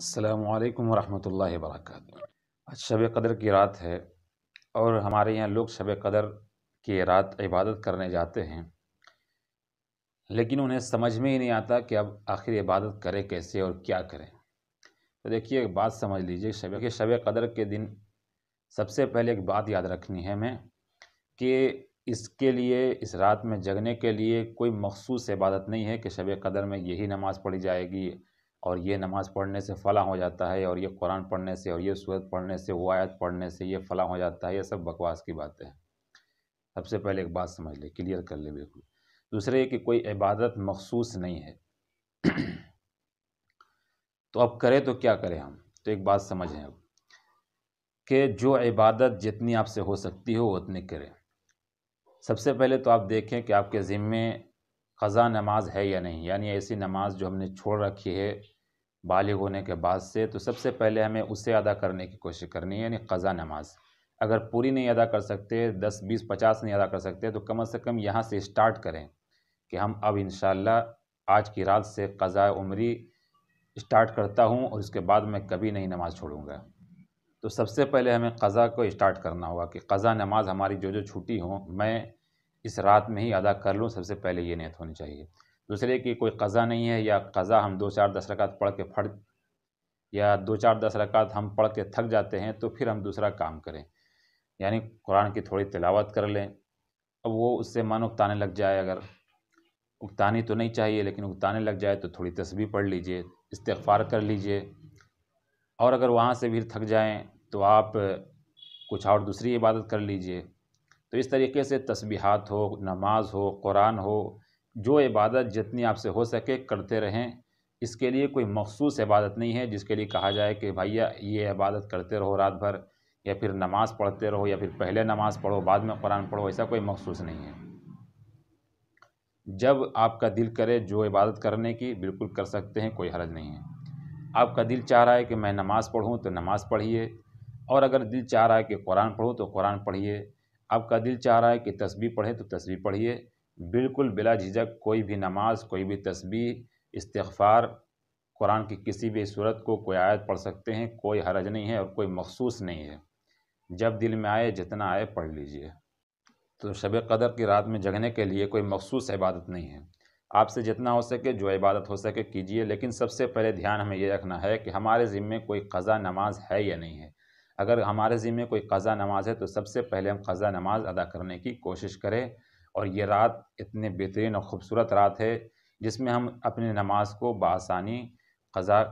अल्लाम वरहमल वरक आज शब कदर की रात है और हमारे यहाँ लोग शब कदर की रात इबादत करने जाते हैं लेकिन उन्हें समझ में ही नहीं आता कि अब आखिर इबादत करें कैसे और क्या करें तो देखिए एक बात समझ लीजिए शब के शब कदर के दिन सबसे पहले एक बात याद रखनी है हमें कि इसके लिए इस रात में जगने के लिए कोई मखसूस इबादत नहीं है कि शब कदर में यही नमाज़ पढ़ी जाएगी और ये नमाज़ पढ़ने से फ़लाँ हो जाता है और ये कुरान पढ़ने से और ये सूरत पढ़ने से वो आयत पढ़ने से ये फ़लाँ हो जाता है ये सब बकवास की बातें हैं सबसे पहले एक बात समझ ले क्लियर कर ले बिल्कुल दूसरे ये कि कोई इबादत मखसूस नहीं है तो अब करें तो क्या करें हम तो एक बात समझें अब कि जो इबादत जितनी आपसे हो सकती हो उतनी करें सबसे पहले तो आप देखें कि आपके ज़िम्मे ख़ज़ा नमाज है या नहीं यानी ऐसी नमाज जो हमने छोड़ रखी है बालिग होने के बाद से तो सबसे पहले हमें उसे अदा करने की कोशिश करनी है यानी कज़ा नमाज अगर पूरी नहीं अदा कर सकते दस बीस पचास नहीं अदा कर सकते तो कम से कम यहाँ से स्टार्ट करें कि हम अब इन आज की रात से क़ज़ा उमरी स्टार्ट करता हूँ और इसके बाद मैं कभी नहीं नमाज़ छोड़ूंगा तो सबसे पहले हमें क़ज़ा को स्टार्ट करना होगा कि क़ज़ा नमाज हमारी जो जो छुट्टी हों मैं इस रात में ही अदा कर लूँ सबसे पहले ये नियत होनी चाहिए दूसरे की कोई कज़ा नहीं है या कज़ा हम दो चार दस रकात पढ़ के फट या दो चार दस रकात हम पढ़ के थक जाते हैं तो फिर हम दूसरा काम करें यानी कुरान की थोड़ी तिलावत कर लें अब वो उससे मन उगताने लग जाए अगर उगतानी तो नहीं चाहिए लेकिन उगताने लग जाए तो थोड़ी तस्वीर पढ़ लीजिए इस्तफ़ार कर लीजिए और अगर वहाँ से भी थक जाएँ तो आप कुछ और दूसरी इबादत कर लीजिए तो इस तरीके से तस्बीहात हो नमाज हो कुरान हो जो इबादत जितनी आपसे हो सके करते रहें इसके लिए कोई मखसूस इबादत नहीं है जिसके लिए कहा जाए कि भैया ये इबादत करते रहो रात भर या फिर नमाज़ पढ़ते रहो या फिर पहले नमाज़ पढ़ो बाद में कुरान पढ़ो ऐसा कोई मखसूस नहीं है जब आपका दिल करे जो इबादत करने की बिल्कुल कर सकते हैं कोई हरज नहीं है आपका दिल चाह रहा है कि मैं नमाज़ पढ़ूँ तो नमाज़ पढ़िए और अगर दिल चाह रहा है कि कुरान पढ़ूँ तो कुरान पढ़िए आपका दिल चाह रहा है कि तस्वीर पढ़ें तो तस्वीर पढ़िए बिल्कुल बिला झिझक कोई भी नमाज कोई भी तस्वीर इस्तफ़ार कुरान की किसी भी सूरत को कोई आयत पढ़ सकते हैं कोई हरज नहीं है और कोई मखसूस नहीं है जब दिल में आए जितना आए पढ़ लीजिए तो शब कदर की रात में जगने के लिए कोई मखसूस इबादत नहीं है आपसे जितना हो सके जो इबादत हो सके कीजिए लेकिन सबसे पहले ध्यान हमें ये रखना है कि हमारे ज़िम्मे कोई कज़ा नमाज है या नहीं है अगर हमारे ज़िम्मे कोई कज़ा नमाज है तो सबसे पहले हम कज़ा नमाज अदा करने की कोशिश करें और ये रात इतने बेहतरीन और ख़ूबसूरत रात है जिसमें हम अपनी नमाज को बसानी कज़ा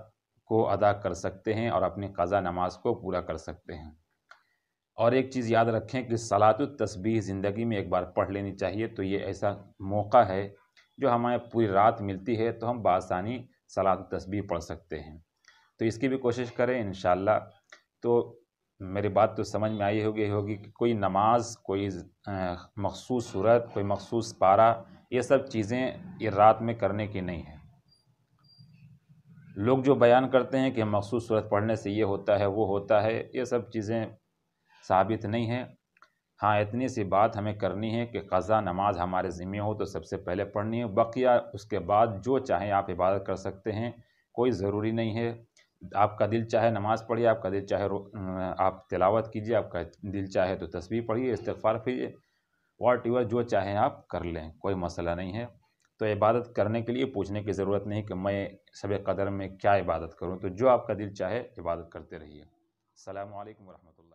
को अदा कर सकते हैं और अपनी कज़ा नमाज को पूरा कर सकते हैं और एक चीज़ याद रखें कि सलात तस्बीह ज़िंदगी में एक बार पढ़ लेनी चाहिए तो ये ऐसा मौका है जो हमें पूरी रात मिलती है तो हम बासानी सलात तस्बीह पढ़ सकते हैं तो इसकी भी कोशिश करें इन तो मेरी बात तो समझ में आई होगी होगी कि कोई नमाज कोई मखसूस सूरत कोई मखसूस पारा ये सब चीज़ें ये रात में करने की नहीं है लोग जो बयान करते हैं कि मखसूस सूरत पढ़ने से ये होता है वो होता है ये सब चीज़ें साबित नहीं है हाँ इतनी सी बात हमें करनी है कि क़ज़ा नमाज हमारे ज़िम्मे हो तो सबसे पहले पढ़नी है बकिया उसके बाद जो चाहें आप इबादत कर सकते हैं कोई ज़रूरी नहीं है आपका दिल चाहे नमाज़ पढ़िए आपका दिल चाहे आप तिलावत कीजिए आपका दिल चाहे तो तस्वीर पढ़िए इस्तफ़ार कीजिए वाट यूर जो चाहें आप कर लें कोई मसला नहीं है तो इबादत करने के लिए पूछने की ज़रूरत नहीं कि मैं सब कदर में क्या इबादत करूँ तो जो आपका दिल चाहे इबादत करते रहिए अल्लाम वरहमल